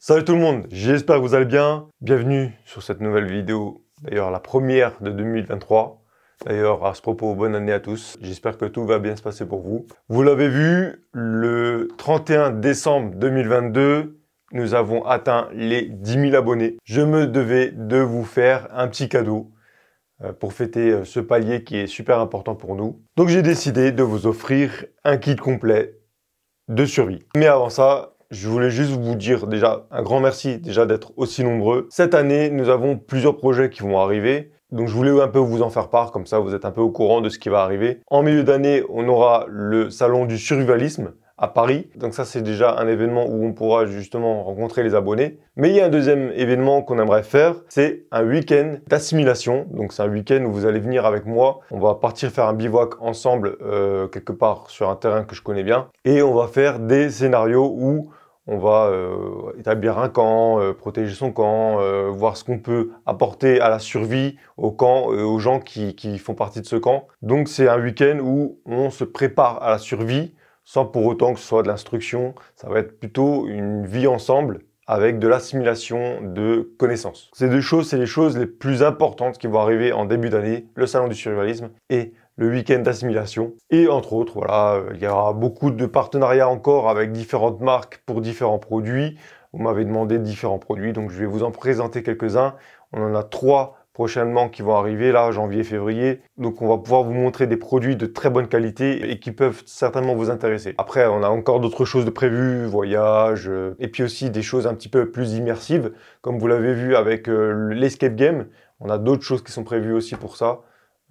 Salut tout le monde, j'espère que vous allez bien. Bienvenue sur cette nouvelle vidéo, d'ailleurs la première de 2023. D'ailleurs, à ce propos, bonne année à tous. J'espère que tout va bien se passer pour vous. Vous l'avez vu, le 31 décembre 2022, nous avons atteint les 10 000 abonnés. Je me devais de vous faire un petit cadeau euh, pour fêter euh, ce palier qui est super important pour nous. Donc j'ai décidé de vous offrir un kit complet de survie. Mais avant ça, je voulais juste vous dire déjà un grand merci déjà d'être aussi nombreux. Cette année, nous avons plusieurs projets qui vont arriver. Donc je voulais un peu vous en faire part, comme ça vous êtes un peu au courant de ce qui va arriver. En milieu d'année, on aura le salon du survivalisme à Paris. Donc ça, c'est déjà un événement où on pourra justement rencontrer les abonnés. Mais il y a un deuxième événement qu'on aimerait faire, c'est un week-end d'assimilation. Donc c'est un week-end où vous allez venir avec moi. On va partir faire un bivouac ensemble euh, quelque part sur un terrain que je connais bien. Et on va faire des scénarios où on va euh, établir un camp, euh, protéger son camp, euh, voir ce qu'on peut apporter à la survie au camp, aux gens qui, qui, font partie de ce camp. Donc c'est un week-end où on se prépare à la survie sans pour autant que ce soit de l'instruction. Ça va être plutôt une vie ensemble avec de l'assimilation de connaissances. Ces deux choses, c'est les choses les plus importantes qui vont arriver en début d'année, le salon du survivalisme et le week-end d'assimilation. Et entre autres, voilà, euh, il y aura beaucoup de partenariats encore avec différentes marques pour différents produits. Vous m'avez demandé différents produits, donc je vais vous en présenter quelques-uns. On en a trois prochainement qui vont arriver là, janvier, février. Donc on va pouvoir vous montrer des produits de très bonne qualité et qui peuvent certainement vous intéresser. Après, on a encore d'autres choses de prévues, voyages, euh, et puis aussi des choses un petit peu plus immersives, comme vous l'avez vu avec euh, l'escape game. On a d'autres choses qui sont prévues aussi pour ça.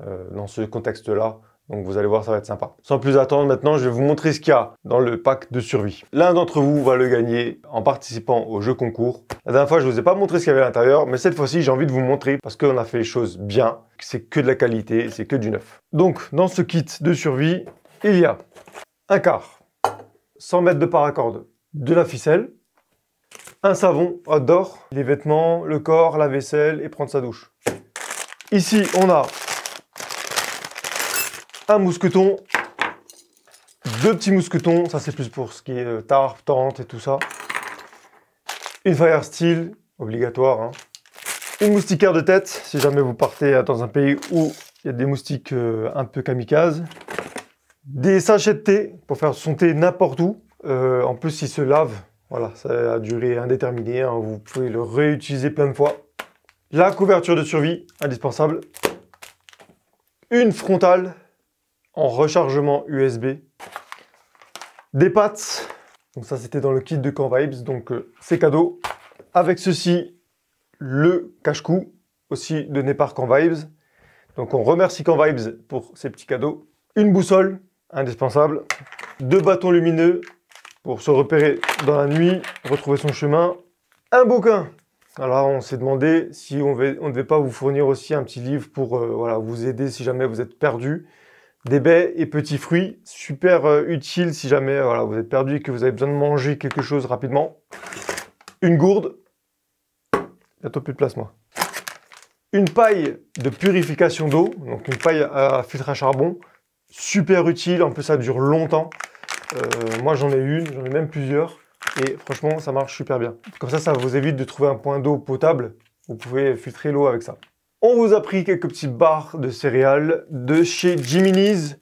Euh, dans ce contexte-là. Donc vous allez voir, ça va être sympa. Sans plus attendre, maintenant, je vais vous montrer ce qu'il y a dans le pack de survie. L'un d'entre vous va le gagner en participant au jeu concours. La dernière fois, je ne vous ai pas montré ce qu'il y avait à l'intérieur, mais cette fois-ci, j'ai envie de vous montrer parce qu'on a fait les choses bien. C'est que de la qualité, c'est que du neuf. Donc, dans ce kit de survie, il y a un quart, 100 mètres de paracorde, de la ficelle, un savon adore les vêtements, le corps, la vaisselle et prendre sa douche. Ici, on a un mousqueton, deux petits mousquetons, ça c'est plus pour ce qui est euh, tarpe, tente et tout ça. Une fire steel, obligatoire. Hein. Une moustiquaire de tête, si jamais vous partez euh, dans un pays où il y a des moustiques euh, un peu kamikazes. Des sachets de thé pour faire son thé n'importe où. en plus, il se lave. Voilà, ça a duré indéterminée. Hein. Vous pouvez le réutiliser plein de fois. La couverture de survie, indispensable. Une frontale en rechargement USB, des pattes, donc ça c'était dans le kit de Camp donc euh, c'est cadeau. Avec ceci, le cache-cou, aussi donné par Camp Donc on remercie Camp pour ces petits cadeaux. Une boussole, indispensable. Deux bâtons lumineux pour se repérer dans la nuit, retrouver son chemin. Un bouquin alors on s'est demandé si on ne devait pas vous fournir aussi un petit livre pour euh, voilà, vous aider si jamais vous êtes perdu des baies et petits fruits, super euh, utile si jamais voilà, vous êtes perdu et que vous avez besoin de manger quelque chose rapidement. Une gourde, bientôt plus de place moi. Une paille de purification d'eau, donc une paille à filtre à charbon, super utile, en plus ça dure longtemps. Euh, moi j'en ai une, j'en ai même plusieurs, et franchement ça marche super bien. Comme ça, ça vous évite de trouver un point d'eau potable, vous pouvez filtrer l'eau avec ça. On vous a pris quelques petites barres de céréales de chez Jiminy's.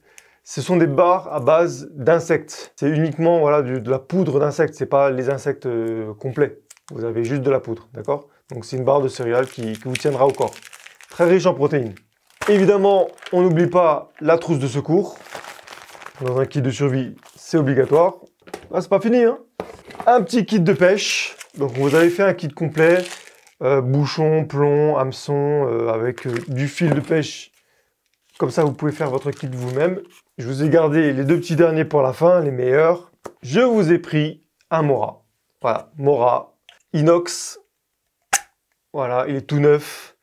Ce sont des barres à base d'insectes. C'est uniquement voilà, de la poudre d'insectes, c'est pas les insectes euh, complets. Vous avez juste de la poudre, d'accord Donc c'est une barre de céréales qui, qui, vous tiendra au corps. Très riche en protéines. Évidemment, on n'oublie pas la trousse de secours. Dans un kit de survie, c'est obligatoire. Ah, c'est pas fini, hein Un petit kit de pêche. Donc vous avez fait un kit complet euh, bouchon, plomb, hameçon, euh, avec euh, du fil de pêche. Comme ça, vous pouvez faire votre kit vous-même. Je vous ai gardé les deux petits derniers pour la fin, les meilleurs. Je vous ai pris un Mora. Voilà, Mora, inox. Voilà, il est tout neuf.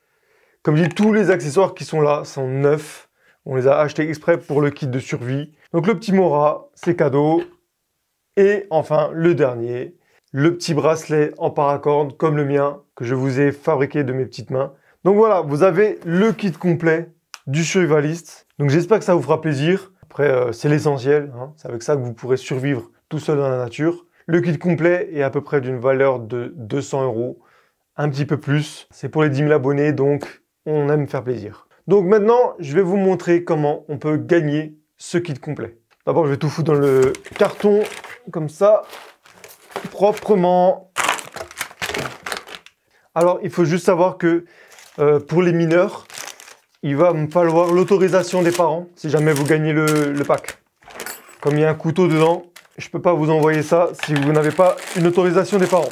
Comme je tous les accessoires qui sont là sont neufs. On les a achetés exprès pour le kit de survie. Donc le petit Mora, c'est cadeau. Et enfin, le dernier, le petit bracelet en paracorde comme le mien que je vous ai fabriqué de mes petites mains. Donc voilà, vous avez le kit complet du chevaliste. Donc j'espère que ça vous fera plaisir. Après, euh, c'est l'essentiel. Hein. C'est avec ça que vous pourrez survivre tout seul dans la nature. Le kit complet est à peu près d'une valeur de 200 euros, un petit peu plus. C'est pour les 10 000 abonnés, donc on aime faire plaisir. Donc maintenant, je vais vous montrer comment on peut gagner ce kit complet. D'abord, je vais tout foutre dans le carton, comme ça proprement. Alors, il faut juste savoir que euh, pour les mineurs, il va me falloir l'autorisation des parents si jamais vous gagnez le, pack. Comme il y a un couteau dedans, je peux pas vous envoyer ça si vous n'avez pas une autorisation des parents.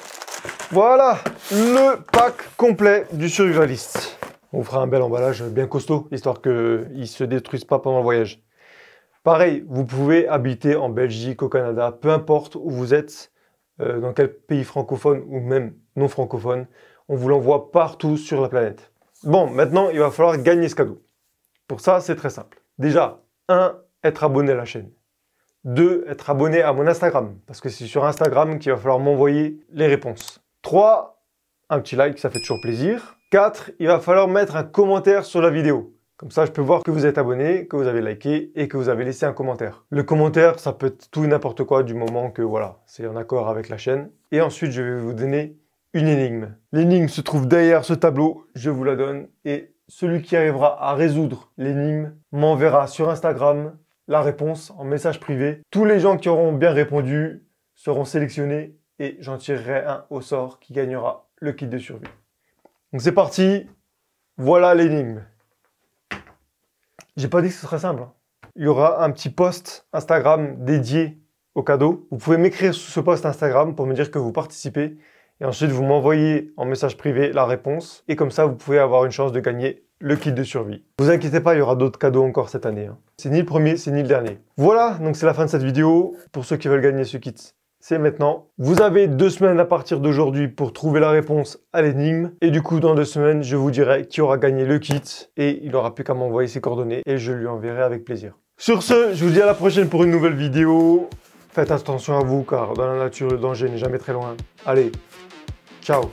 Voilà le pack complet du survivaliste. On fera un bel emballage bien costaud, histoire qu'il se détruise pas pendant le voyage. Pareil, vous pouvez habiter en Belgique, au Canada, peu importe où vous êtes. Euh, dans quel pays francophone ou même non francophone. On vous l'envoie partout sur la planète. Bon, maintenant, il va falloir gagner ce cadeau. Pour ça, c'est très simple. Déjà, 1. Être abonné à la chaîne. 2. Être abonné à mon Instagram, parce que c'est sur Instagram qu'il va falloir m'envoyer les réponses. 3. Un petit like, ça fait toujours plaisir. 4. Il va falloir mettre un commentaire sur la vidéo. Comme ça, je peux voir que vous êtes abonné, que vous avez liké et que vous avez laissé un commentaire. Le commentaire, ça peut être tout et n'importe quoi du moment que voilà, c'est en accord avec la chaîne. Et ensuite, je vais vous donner une énigme. L'énigme se trouve derrière ce tableau, je vous la donne. Et celui qui arrivera à résoudre l'énigme m'enverra sur Instagram la réponse en message privé. Tous les gens qui auront bien répondu seront sélectionnés et j'en tirerai un au sort qui gagnera le kit de survie. Donc c'est parti, voilà l'énigme. J'ai pas dit que ce serait simple. Hein. Il y aura un petit post Instagram dédié au cadeau. Vous pouvez m'écrire sous ce post Instagram pour me dire que vous participez. Et ensuite, vous m'envoyez en message privé la réponse. Et comme ça, vous pouvez avoir une chance de gagner le kit de survie. Vous inquiétez pas, il y aura d'autres cadeaux encore cette année. Hein. C'est ni le premier, c'est ni le dernier. Voilà, donc c'est la fin de cette vidéo. Pour ceux qui veulent gagner ce kit, c'est maintenant. Vous avez deux semaines à partir d'aujourd'hui pour trouver la réponse à l'énigme. Et du coup, dans deux semaines, je vous dirai qui aura gagné le kit. Et il aura plus qu'à m'envoyer ses coordonnées et je lui enverrai avec plaisir. Sur ce, je vous dis à la prochaine pour une nouvelle vidéo. Faites attention à vous car dans la nature, le danger n'est jamais très loin. Allez, ciao